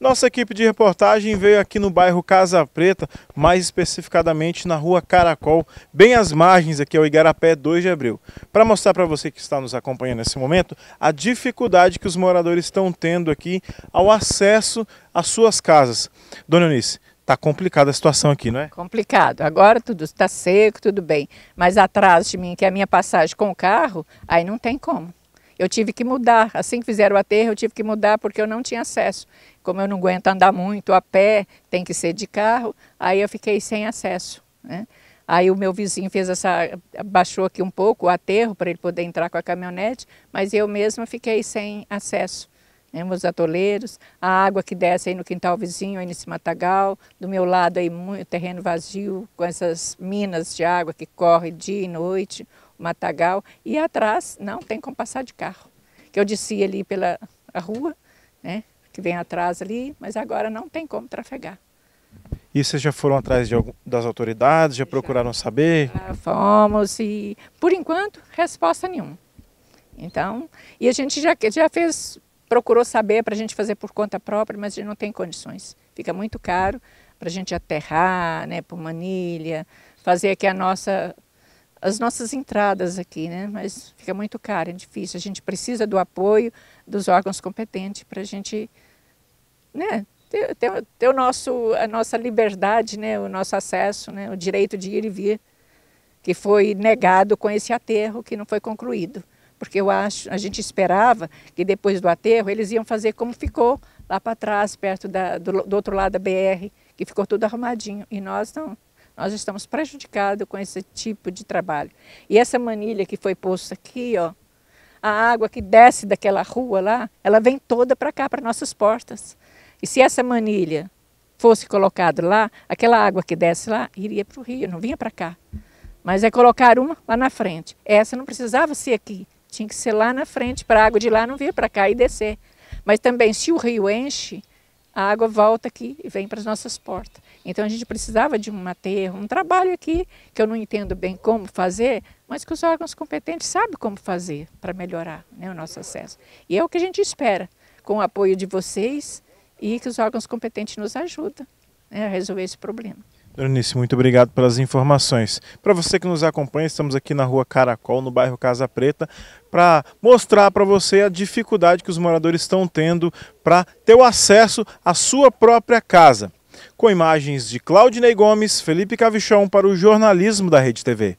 Nossa equipe de reportagem veio aqui no bairro Casa Preta, mais especificadamente na rua Caracol, bem às margens aqui ao Igarapé 2 de Abril, para mostrar para você que está nos acompanhando nesse momento a dificuldade que os moradores estão tendo aqui ao acesso às suas casas. Dona Eunice, Está complicada a situação aqui, não é? Complicado. Agora tudo está seco, tudo bem. Mas atrás de mim, que é a minha passagem com o carro, aí não tem como. Eu tive que mudar. Assim que fizeram o aterro, eu tive que mudar porque eu não tinha acesso. Como eu não aguento andar muito a pé, tem que ser de carro, aí eu fiquei sem acesso. Né? Aí o meu vizinho fez essa, baixou aqui um pouco o aterro para ele poder entrar com a caminhonete, mas eu mesma fiquei sem acesso. Né? Os atoleiros, a água que desce aí no quintal vizinho, aí nesse matagal, do meu lado aí muito terreno vazio, com essas minas de água que corre dia e noite, matagal. E atrás não tem como passar de carro. Que eu descia ali pela rua, né? Que vem atrás ali, mas agora não tem como trafegar. E vocês já foram atrás algum, das autoridades? Já procuraram saber? fomos e, por enquanto, resposta nenhuma. Então, e a gente já, já fez, procurou saber para a gente fazer por conta própria, mas a gente não tem condições. Fica muito caro para a gente aterrar, né, por manilha, fazer aqui a nossa as nossas entradas aqui, né? mas fica muito caro, é difícil. A gente precisa do apoio dos órgãos competentes para a gente né, ter, ter, ter, o nosso, a nossa liberdade, né? o nosso acesso, né? o direito de ir e vir, que foi negado com esse aterro que não foi concluído. Porque eu acho, a gente esperava que depois do aterro eles iam fazer como ficou lá para trás, perto da, do, do outro lado da BR, que ficou tudo arrumadinho. E nós não. Nós estamos prejudicados com esse tipo de trabalho. E essa manilha que foi posta aqui, ó, a água que desce daquela rua lá, ela vem toda para cá, para nossas portas. E se essa manilha fosse colocada lá, aquela água que desce lá iria para o rio, não vinha para cá. Mas é colocar uma lá na frente. Essa não precisava ser aqui, tinha que ser lá na frente, para a água de lá não vir para cá e descer. Mas também, se o rio enche, a água volta aqui e vem para as nossas portas. Então a gente precisava de um aterro, um trabalho aqui, que eu não entendo bem como fazer, mas que os órgãos competentes sabem como fazer para melhorar né, o nosso acesso. E é o que a gente espera, com o apoio de vocês e que os órgãos competentes nos ajudem né, a resolver esse problema. Dornice, muito obrigado pelas informações. Para você que nos acompanha, estamos aqui na rua Caracol, no bairro Casa Preta, para mostrar para você a dificuldade que os moradores estão tendo para ter o acesso à sua própria casa. Com imagens de Claudinei Gomes, Felipe Cavichão para o jornalismo da Rede TV.